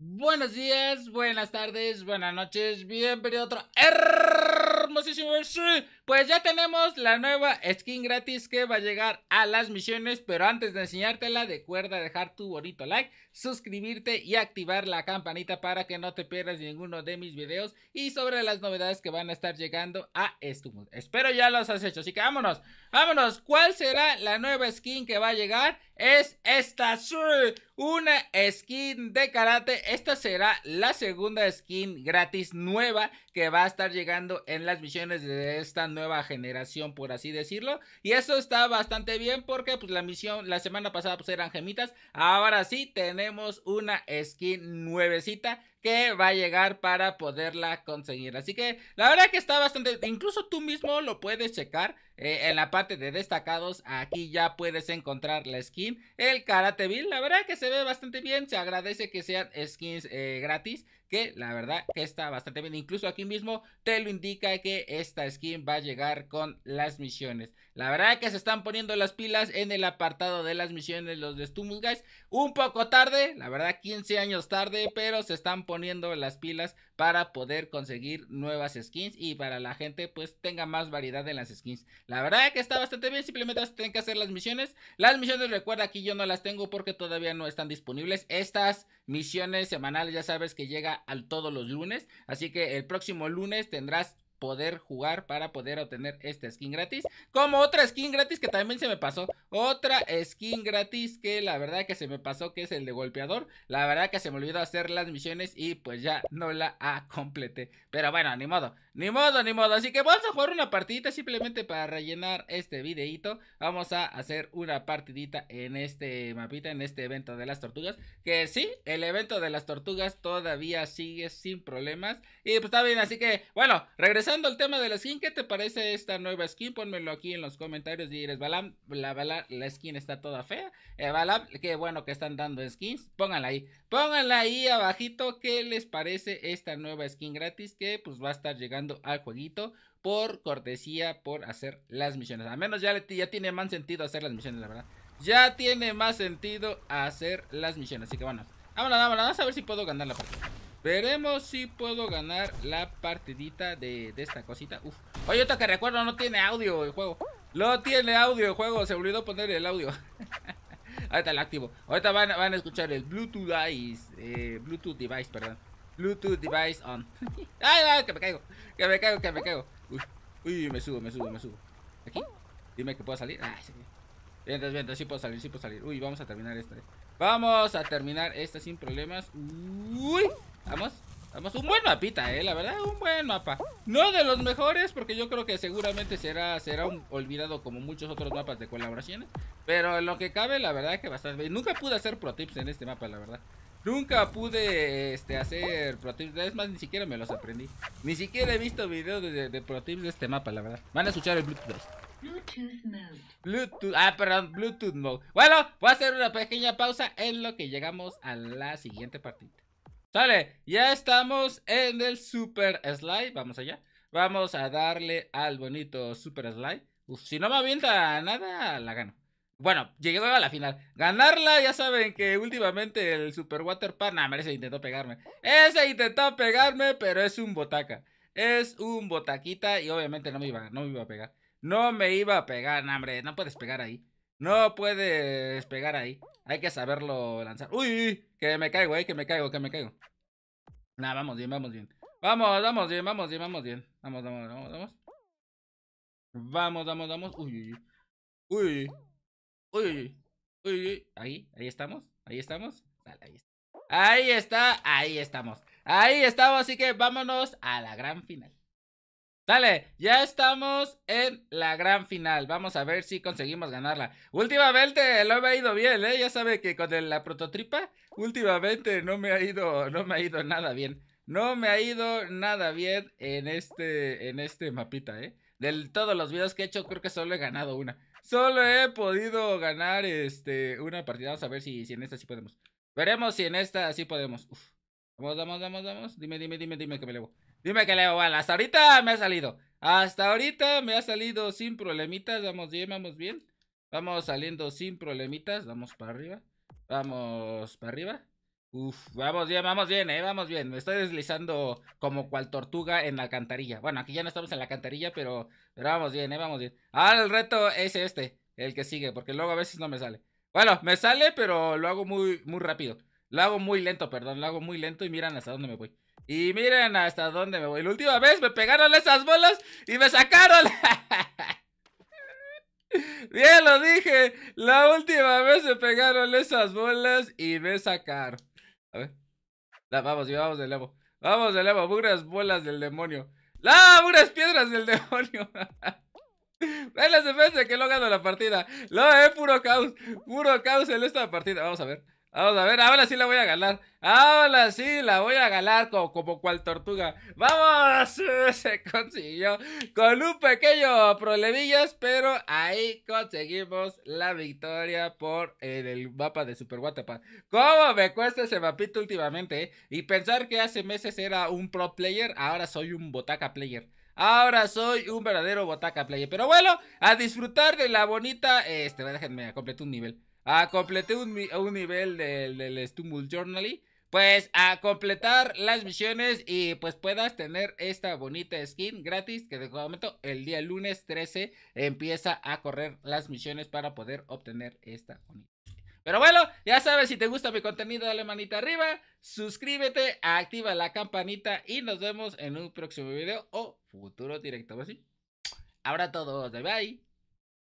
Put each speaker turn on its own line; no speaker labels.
Buenos días, buenas tardes, buenas noches, bienvenido a otro hermosísimo Pues ya tenemos la nueva skin gratis que va a llegar a las misiones, pero antes de enseñártela, recuerda dejar tu bonito like, suscribirte y activar la campanita para que no te pierdas ninguno de mis videos y sobre las novedades que van a estar llegando a este mundo, Espero ya los has hecho, así que vámonos, vámonos. ¿Cuál será la nueva skin que va a llegar? es esta una skin de karate. Esta será la segunda skin gratis nueva que va a estar llegando en las misiones de esta nueva generación, por así decirlo. Y eso está bastante bien porque pues la misión la semana pasada pues eran gemitas. Ahora sí tenemos una skin nuevecita que va a llegar para poderla conseguir. Así que la verdad que está bastante, incluso tú mismo lo puedes checar eh, en la parte de destacados. Aquí ya puedes encontrar la skin, el Karate Bill. La verdad que se ve bastante bien, se agradece que sean skins eh, gratis que la verdad que está bastante bien. Incluso aquí mismo te lo indica que esta skin va a llegar con las misiones. La verdad que se están poniendo las pilas en el apartado de las misiones los de Stumus Guys. Un poco tarde, la verdad 15 años tarde, pero se están poniendo las pilas para poder conseguir nuevas skins y para la gente pues tenga más variedad en las skins. La verdad es que está bastante bien, simplemente tienen que hacer las misiones. Las misiones, recuerda, aquí yo no las tengo porque todavía no están disponibles. Estas misiones semanales ya sabes que llega al todos los lunes, así que el próximo lunes tendrás poder jugar para poder obtener esta skin gratis. Como otra skin gratis que también se me pasó. Otra skin gratis que la verdad que se me pasó, que es el de golpeador. La verdad que se me olvidó hacer las misiones y pues ya no la ah, completé. Pero bueno, ni modo. Ni modo, ni modo. Así que vamos a jugar una partidita simplemente para rellenar este videito. Vamos a hacer una partidita en este mapita, en este evento de las tortugas. Que sí, el evento de las tortugas todavía sigue sin problemas. Y pues está bien, así que bueno, regresando al tema de la skin, ¿qué te parece esta nueva skin? Pónmelo aquí en los comentarios. Y dirás, Balam, la, skin está toda fea. Eh, Balam, qué bueno que están dando skins. Pónganla ahí. Pónganla ahí abajito qué les parece esta nueva skin gratis que pues va a estar llegando al jueguito por cortesía, por hacer las misiones. Al menos ya, ya tiene más sentido hacer las misiones, la verdad. Ya tiene más sentido hacer las misiones. Así que bueno, vámonos, vámonos. Vamos a ver si puedo ganar la partida. Veremos si puedo ganar la partidita de, esta cosita. Uf. Oye, otra que recuerdo, no tiene audio el juego. No tiene audio el juego. Se olvidó poner el audio. Ahorita lo activo. Ahorita van, van, a escuchar el Bluetooth device. Eh, Bluetooth device, perdón. Bluetooth device on. ¡Ay, ay! Que me caigo. Que me caigo, que me caigo. Uy, uy, me subo, me subo, me subo. Aquí. Dime que puedo salir. Ah, sí. sí puedo salir, sí puedo salir. Uy, vamos a terminar esta. Eh. Vamos a terminar esta sin problemas. Uy, vamos. Vamos, un buen mapita, eh, la verdad, un buen mapa No de los mejores, porque yo creo que seguramente será, será un, olvidado como muchos otros mapas de colaboraciones Pero lo que cabe, la verdad es que bastante Nunca pude hacer pro tips en este mapa, la verdad Nunca pude este, hacer Pro Es más, ni siquiera me los aprendí. Ni siquiera he visto videos de, de, de este mapa, la verdad. Van a escuchar el Bluetooth. Bluetooth mode. ah, perdón, Bluetooth mode. Bueno, voy a hacer una pequeña pausa en lo que llegamos a la siguiente partida. Sale, ya estamos en el Super Slide. Vamos allá. Vamos a darle al bonito Super Slide. si no me avienta nada, la gano. Bueno, llegué a la final. Ganarla, ya saben que últimamente el Super Water Pan. Nah, ese intentó pegarme. Ese intentó pegarme, pero es un botaca. Es un botaquita y obviamente no me iba, no me iba a pegar. No me iba a pegar, hombre. No puedes pegar ahí. No puedes pegar ahí. Hay que saberlo lanzar. Uy, que me caigo, eh, que me caigo, que me caigo. Nah, vamos bien, vamos bien. Vamos, vamos bien, vamos bien, vamos bien. Vamos, vamos, vamos, vamos. Vamos, vamos, vamos. Uy, uy, uy. Uy, uy, Ahí, ahí estamos, ahí estamos. ahí está. Ahí estamos. Ahí estamos, así que vámonos a la gran final. Dale, ya estamos en la gran final. Vamos a ver si conseguimos ganarla. Últimamente lo me ha ido bien, ¿eh? Ya sabe que con la prototripa, últimamente no me ha ido, no me ha ido nada bien. No me ha ido nada bien en este, en este mapita, ¿eh? De todos los videos que he hecho, creo que solo he ganado una. Solo he podido ganar este, una partida. Vamos a ver si, en esta sí podemos. Veremos si en esta sí podemos. Vamos, vamos, vamos, vamos. Dime, dime, dime, dime que me levo. Dime que leo Bueno, Vale, hasta ahorita me ha salido. Hasta ahorita me ha salido sin problemitas. Vamos bien, vamos bien. Vamos saliendo sin problemitas. Vamos para arriba. Vamos para arriba. Uf, vamos bien, vamos bien, eh, vamos bien. Me estoy deslizando como cual tortuga en la cantarilla. Bueno, aquí ya no estamos en la cantarilla, pero, vamos bien, eh, vamos bien. Ahora el reto es este, el que sigue, porque luego a veces no me sale. Bueno, me sale, pero lo hago muy, muy rápido. Lo hago muy lento, perdón, lo hago muy lento y miran hasta dónde me voy. Y miren hasta dónde me voy. La última vez me pegaron esas bolas y me sacaron. Bien, lo dije. La última vez me pegaron esas bolas y me sacaron. A ver. La, vamos, vamos de levo Vamos de levo, Puras bolas del demonio. ¡La! ¡Puras piedras del demonio! ve las defensas que lo gano la partida. Lo, es puro caos. Puro caos en esta partida. Vamos a ver. Vamos a ver, ahora sí la voy a ganar. Ahora sí la voy a ganar como, como cual tortuga. ¡Vamos! Se consiguió con un pequeño problemillas, pero ahí conseguimos la victoria por el mapa de Super Wattapad. ¿Cómo me cuesta ese mapito últimamente? Eh? Y pensar que hace meses era un pro player, ahora soy un botaca player. Ahora soy un verdadero botaca player. Pero bueno, a disfrutar de la bonita... Este, déjenme, completo un nivel. A completé un, nivel del, Stumble Journal. Pues a completar las misiones y pues puedas tener esta bonita skin gratis que de momento el día lunes 13 empieza a correr las misiones para poder obtener esta bonita. Pero bueno, ya sabes, si te gusta mi contenido, dale manita arriba, suscríbete, activa la campanita y nos vemos en un próximo video o futuro directo. Así. Ahora todos, bye bye.